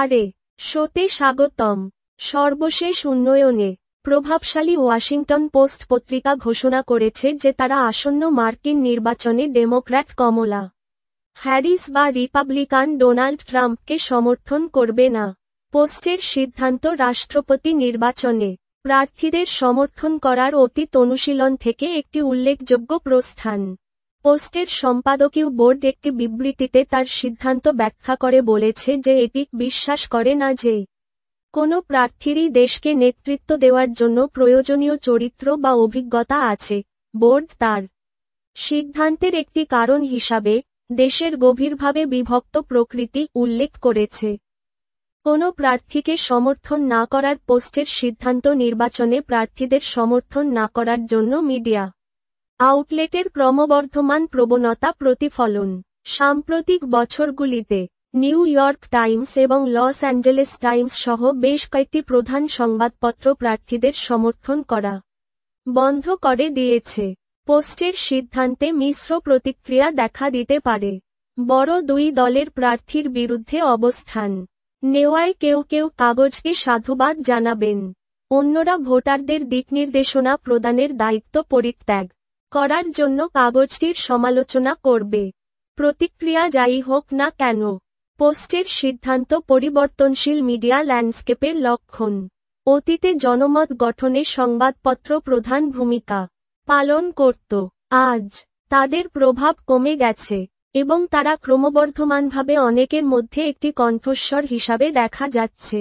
আরে শোতে স্বাগতম সর্বশেষ উন্নয়নে প্রভাবশালী ওয়াশিংটন পোস্ট পত্রিকা ঘোষণা করেছে যে তারা আসন্ন মার্কিন নির্বাচনে ডেমোক্র্যাট কমলা হ্যারিস বা রিপাবলিকান ডোনাল্ড ট্রাম্পকে সমর্থন করবে না পোস্টের সিদ্ধান্ত রাষ্ট্রপতি নির্বাচনে প্রার্থীদের সমর্থন করার অতীত অনুশীলন থেকে একটি উল্লেখযোগ্য প্রস্থান পোস্টের সম্পাদকীয় বোর্ড একটি বিবৃতিতে তার সিদ্ধান্ত ব্যাখ্যা করে বলেছে যে এটি বিশ্বাস করে না যে কোনো প্রার্থীরই দেশকে নেতৃত্ব দেওয়ার জন্য প্রয়োজনীয় চরিত্র বা অভিজ্ঞতা আছে বোর্ড তার সিদ্ধান্তের একটি কারণ হিসাবে দেশের গভীরভাবে বিভক্ত প্রকৃতি উল্লেখ করেছে কোনো প্রার্থীকে সমর্থন না করার পোস্টের সিদ্ধান্ত নির্বাচনে প্রার্থীদের সমর্থন না করার জন্য মিডিয়া আউটলেটের ক্রমবর্ধমান প্রবণতা প্রতিফলন সাম্প্রতিক বছরগুলিতে নিউ ইয়র্ক টাইমস এবং লস অ্যাঞ্জেলেস টাইমস সহ বেশ কয়েকটি প্রধান সংবাদপত্র প্রার্থীদের সমর্থন করা বন্ধ করে দিয়েছে পোস্টের সিদ্ধান্তে মিশ্র প্রতিক্রিয়া দেখা দিতে পারে বড় দুই দলের প্রার্থীর বিরুদ্ধে অবস্থান নেওয়ায় কেউ কেউ কাগজকে সাধুবাদ জানাবেন অন্যরা ভোটারদের দিকনির্দেশনা প্রদানের দায়িত্ব পরিত্যাগ করার জন্য কাগজটির সমালোচনা করবে প্রতিক্রিয়া যাই হোক না কেন পোস্টের সিদ্ধান্ত পরিবর্তনশীল মিডিয়া ল্যান্ডস্কেপের লক্ষণ অতীতে জনমত গঠনে সংবাদপত্র প্রধান ভূমিকা পালন করত আজ তাদের প্রভাব কমে গেছে এবং তারা ক্রমবর্ধমানভাবে অনেকের মধ্যে একটি কণ্ঠস্বর হিসাবে দেখা যাচ্ছে